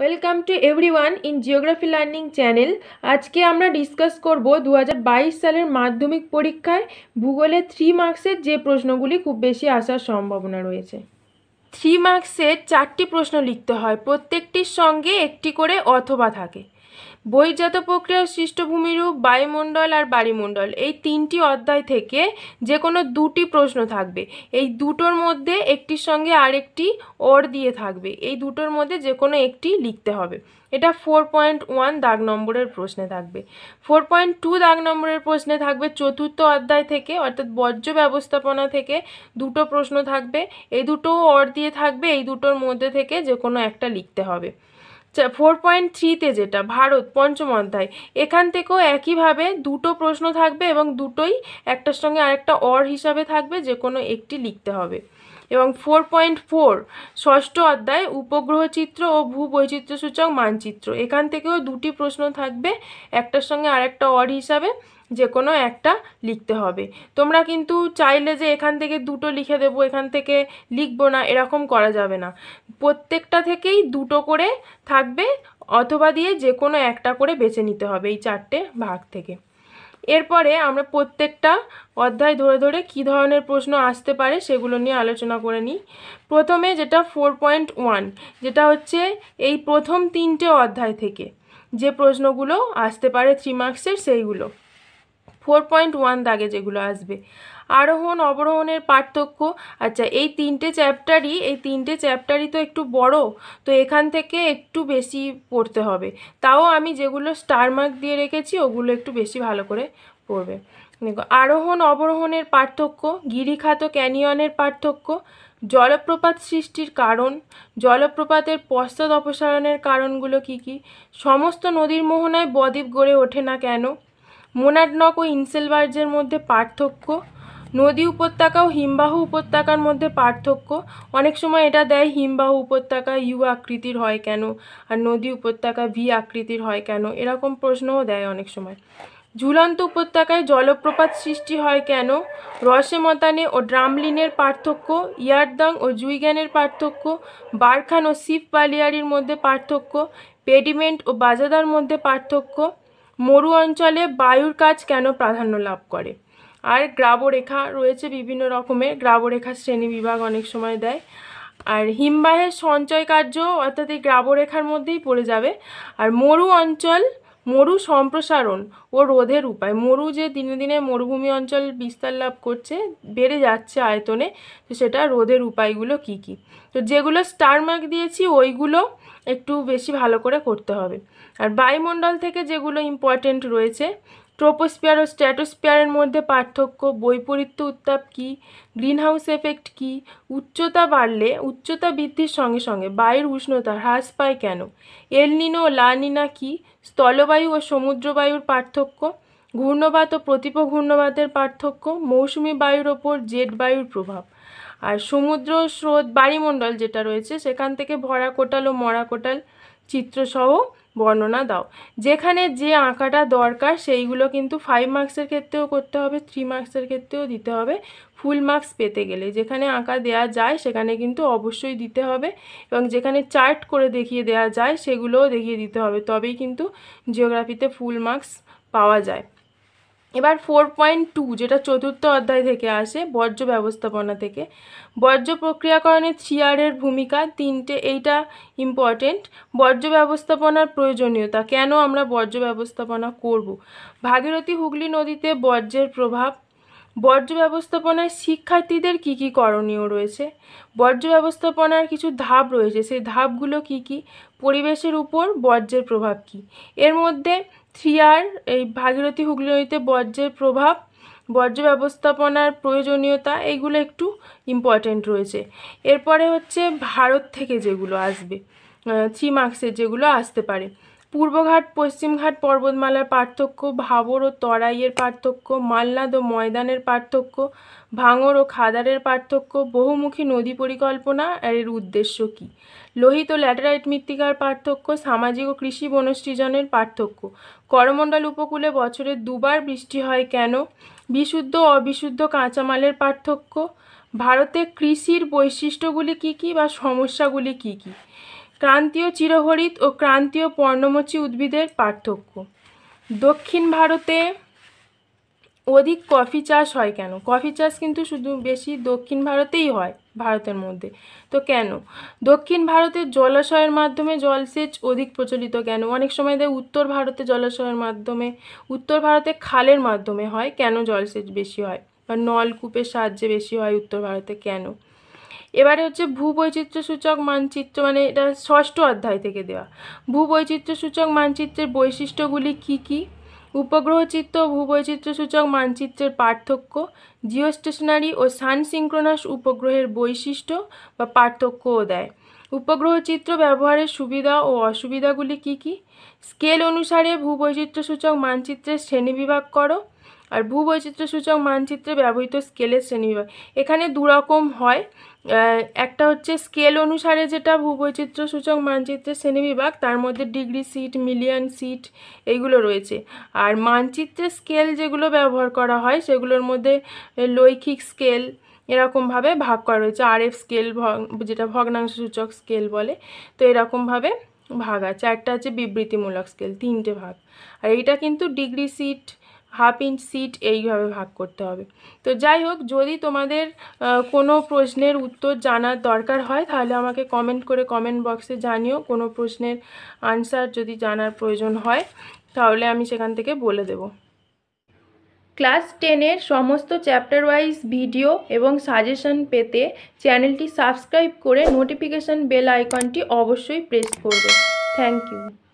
Welcome to everyone in geography learning channel আজকে আমরা discuss করব দু সালের মাধ্যমিক পরীক্ষায় ভূগোলে থ্রি মার্কসের যে প্রশ্নগুলি খুব বেশি আসার সম্ভাবনা রয়েছে থ্রি মার্কসের চারটি প্রশ্ন লিখতে হয় প্রত্যেকটির সঙ্গে একটি করে অথবা থাকে বহির্জাত প্রক্রিয়া সৃষ্টভূমিরূপ বায়ুমণ্ডল আর বাড়িমণ্ডল এই তিনটি অধ্যায় থেকে যে কোনো দুটি প্রশ্ন থাকবে এই দুটোর মধ্যে একটির সঙ্গে আরেকটি ওর দিয়ে থাকবে এই দুটোর মধ্যে যে কোনো একটি লিখতে হবে এটা ফোর পয়েন্ট ওয়ান দাগ নম্বরের প্রশ্নে থাকবে ফোর পয়েন্ট টু দাগ নম্বরের প্রশ্নে থাকবে চতুর্থ অধ্যায় থেকে অর্থাৎ বর্জ্য ব্যবস্থাপনা থেকে দুটো প্রশ্ন থাকবে এই দুটো অর দিয়ে থাকবে এই দুটোর মধ্যে থেকে যে কোনো একটা লিখতে হবে ফোর পয়েন্ট থ্রিতে যেটা ভারত পঞ্চম অধ্যায় এখান থেকেও একইভাবে দুটো প্রশ্ন থাকবে এবং দুটোই একটার সঙ্গে আরেকটা অর হিসাবে থাকবে যে কোনো একটি লিখতে হবে এবং ফোর পয়েন্ট ফোর ষষ্ঠ অধ্যায় উপগ্রহ চিত্র ও বৈচিত্র্য সূচক মানচিত্র এখান থেকেও দুটি প্রশ্ন থাকবে একটার সঙ্গে আরেকটা অড হিসাবে যে কোনো একটা লিখতে হবে তোমরা কিন্তু চাইলে যে এখান থেকে দুটো লিখে দেব এখান থেকে লিখবো না এরকম করা যাবে না প্রত্যেকটা থেকেই দুটো করে থাকবে অথবা দিয়ে যে কোনো একটা করে বেছে নিতে হবে এই চারটে ভাগ থেকে এরপরে আমরা প্রত্যেকটা অধ্যায় ধরে ধরে কি ধরনের প্রশ্ন আসতে পারে সেগুলো নিয়ে আলোচনা করে নিই প্রথমে যেটা ফোর পয়েন্ট ওয়ান যেটা হচ্ছে এই প্রথম তিনটে অধ্যায় থেকে যে প্রশ্নগুলো আসতে পারে থ্রি মার্কসের সেইগুলো ফোর পয়েন্ট ওয়ান দাগে যেগুলো আসবে আরোহণ অবরোহণের পার্থক্য আচ্ছা এই তিনটে চ্যাপ্টারই এই তিনটে চ্যাপ্টারই তো একটু বড় তো এখান থেকে একটু বেশি পড়তে হবে তাও আমি যেগুলো স্টার মার্ক দিয়ে রেখেছি ওগুলো একটু বেশি ভালো করে পড়বে দেখো আরোহণ অবরোহণের পার্থক্য গিরিখাত ক্যানিয়নের পার্থক্য জলপ্রপাত সৃষ্টির কারণ জলপ্রপাতের পশ্চাদ অপসারণের কারণগুলো কি কি সমস্ত নদীর মোহনায় বদ্বীপ গড়ে ওঠে না কেন মোনাডনক ও ইনসেলভার্জের মধ্যে পার্থক্য নদী উপত্যকা ও হিমবাহ উপত্যকার মধ্যে পার্থক্য অনেক সময় এটা দেয় হিমবাহ উপত্যকা ইউ আকৃতির হয় কেন আর নদী উপত্যকা ভি আকৃতির হয় কেন এরকম প্রশ্নও দেয় অনেক সময় ঝুলন্ত উপত্যকায় জলপ্রপাত সৃষ্টি হয় কেন রসেমতানে ও ড্রামলিনের পার্থক্য ইয়ারদাং ও জুইগ্যানের পার্থক্য বারখান ও সিফ বালিয়ারির মধ্যে পার্থক্য পেডিমেন্ট ও বাজাদার মধ্যে পার্থক্য মরু অঞ্চলে বায়ুর কাজ কেন প্রাধান্য লাভ করে আর গ্রাবরেখা রয়েছে বিভিন্ন রকমের গ্রাবরেখা শ্রেণী বিভাগ অনেক সময় দেয় আর হিমবাহের সঞ্চয় কার্য অর্থাৎ এই গ্রাবরেখার মধ্যেই পড়ে যাবে আর মরু অঞ্চল মরু সম্প্রসারণ ও রোধের উপায় মরু যে দিনে দিনে মরুভূমি অঞ্চল বিস্তার লাভ করছে বেড়ে যাচ্ছে আয়তনে তো সেটা রোধের উপায়গুলো কি কি তো যেগুলো স্টার মার্ক দিয়েছি ওইগুলো একটু বেশি ভালো করে করতে হবে আর বায়ুমণ্ডল থেকে যেগুলো ইম্পর্টেন্ট রয়েছে ট্রোপোস্পিয়ার ও স্ট্র্যাটোস্পিয়ারের মধ্যে পার্থক্য বৈপরীত্য উত্তাপ কি গ্রিনহাউস এফেক্ট কি উচ্চতা বাড়লে উচ্চতা বৃদ্ধির সঙ্গে সঙ্গে বায়ুর উষ্ণতা হ্রাস পায় কেন এলনিনো ও লানিনা কি স্থলবায়ু ও সমুদ্রবায়ুর পার্থক্য ঘূর্ণবাত ও প্রতিপ ঘূর্ণবাতের পার্থক্য মৌসুমি বায়ুর ওপর জেট বায়ুর প্রভাব আর সমুদ্র স্রোত বায়ুমণ্ডল যেটা রয়েছে সেখান থেকে ভরা কোটাল ও মরা কোটাল চিত্রসহ বর্ণনা দাও যেখানে যে আঁকাটা দরকার সেইগুলো কিন্তু ফাইভ মার্কসের ক্ষেত্রেও করতে হবে থ্রি মার্কসের ক্ষেত্রেও দিতে হবে ফুল মার্কস পেতে গেলে যেখানে আঁকা দেয়া যায় সেখানে কিন্তু অবশ্যই দিতে হবে এবং যেখানে চার্ট করে দেখিয়ে দেয়া যায় সেগুলোও দেখিয়ে দিতে হবে তবেই কিন্তু জিওগ্রাফিতে ফুল মার্কস পাওয়া যায় এবার ফোর পয়েন্ট টু যেটা চতুর্থ অধ্যায় থেকে আসে বর্জ্য ব্যবস্থাপনা থেকে বর্জ্য প্রক্রিয়াকরণে থ্রিয়ারের ভূমিকা তিনটে এইটা ইম্পর্টেন্ট বর্জ্য ব্যবস্থাপনার প্রয়োজনীয়তা কেন আমরা বর্জ্য ব্যবস্থাপনা করব। ভাগীরথী হুগলি নদীতে বর্জ্যের প্রভাব বর্জ্য ব্যবস্থাপনায় শিক্ষার্থীদের কি কি করণীয় রয়েছে বর্জ্য ব্যবস্থাপনার কিছু ধাপ রয়েছে সেই ধাপগুলো কি কি পরিবেশের উপর বর্জ্যের প্রভাব কি এর মধ্যে থ্রিয়ার এই ভাগীরথী হুগলি নদীতে বর্জ্যের প্রভাব বর্জ্য ব্যবস্থাপনার প্রয়োজনীয়তা এইগুলো একটু ইম্পর্টেন্ট রয়েছে এরপরে হচ্ছে ভারত থেকে যেগুলো আসবে থ্রি মার্কসের যেগুলো আসতে পারে পূর্বঘাট পশ্চিমঘাট পর্বতমালার পার্থক্য ভাবর ও তরাইয়ের পার্থক্য মাল্লাদ ও ময়দানের পার্থক্য ভাঙর ও খাদারের পার্থক্য বহুমুখী নদী পরিকল্পনা আর এর উদ্দেশ্য কী লোহিত ল্যাটেরাইট মৃত্তিকার পার্থক্য সামাজিক ও কৃষি বনসৃজনের পার্থক্য করমণ্ডল উপকূলে বছরে দুবার বৃষ্টি হয় কেন বিশুদ্ধ ও অবিশুদ্ধ কাঁচামালের পার্থক্য ভারতে কৃষির বৈশিষ্ট্যগুলি কী কী বা সমস্যাগুলি কী কী ক্রান্তীয় চিরহরিত ও ক্রান্তীয় পর্ণমোচী উদ্ভিদের পার্থক্য দক্ষিণ ভারতে অধিক কফি চাষ হয় কেন কফি চাষ কিন্তু শুধু বেশি দক্ষিণ ভারতেই হয় ভারতের মধ্যে তো কেন দক্ষিণ ভারতের জলাশয়ের মাধ্যমে জলসেচ অধিক প্রচলিত কেন অনেক সময় দেয় উত্তর ভারতে জলাশয়ের মাধ্যমে উত্তর ভারতে খালের মাধ্যমে হয় কেন জলসেচ বেশি হয় বা নলকূপের সাহায্যে বেশি হয় উত্তর ভারতে কেন এবারে হচ্ছে ভূবৈচিত্র সূচক মানচিত্র মানে এটা ষষ্ঠ অধ্যায় থেকে দেওয়া ভূবৈচিত্র্য সূচক মানচিত্রের বৈশিষ্ট্যগুলি কি কী উপগ্রহচিত্র সূচক মানচিত্রের পার্থক্য জিও স্টেশনারি ও সিঙ্ক্রোনাস উপগ্রহের বৈশিষ্ট্য বা পার্থক্যও দেয় উপগ্রহচিত্র ব্যবহারের সুবিধা ও অসুবিধাগুলি কি কি স্কেল অনুসারে সূচক মানচিত্রের শ্রেণীবিভাগ করো আর সূচক মানচিত্রে ব্যবহৃত স্কেলের শ্রেণীবিভাগ এখানে দুরকম হয় একটা হচ্ছে স্কেল অনুসারে যেটা ভূবৈচিত্র্য সূচক মানচিত্রের শ্রেণীবিভাগ তার মধ্যে ডিগ্রি সিট মিলিয়ন সিট এইগুলো রয়েছে আর মানচিত্রের স্কেল যেগুলো ব্যবহার করা হয় সেগুলোর মধ্যে লৈখিক স্কেল এরকমভাবে ভাগ করা রয়েছে আর এফ স্কেল যেটা ভগ্নাংশ সূচক স্কেল বলে তো এরকমভাবে ভাগ আছে একটা আছে বিবৃতিমূলক স্কেল তিনটে ভাগ আর এইটা কিন্তু degree sheet half inch sheet এইভাবে ভাগ করতে হবে তো যাই হোক যদি তোমাদের কোনো প্রশ্নের উত্তর জানার দরকার হয় তাহলে আমাকে কমেন্ট করে কমেন্ট বক্সে জানিও কোনো প্রশ্নের আনসার যদি জানার প্রয়োজন হয় তাহলে আমি সেখান থেকে বলে দেব ক্লাস টেনের সমস্ত চ্যাপ্টার ওয়াইজ ভিডিও এবং সাজেশন পেতে চ্যানেলটি সাবস্ক্রাইব করে নোটিফিকেশান বেল আইকনটি অবশ্যই প্রেস করবে থ্যাংক ইউ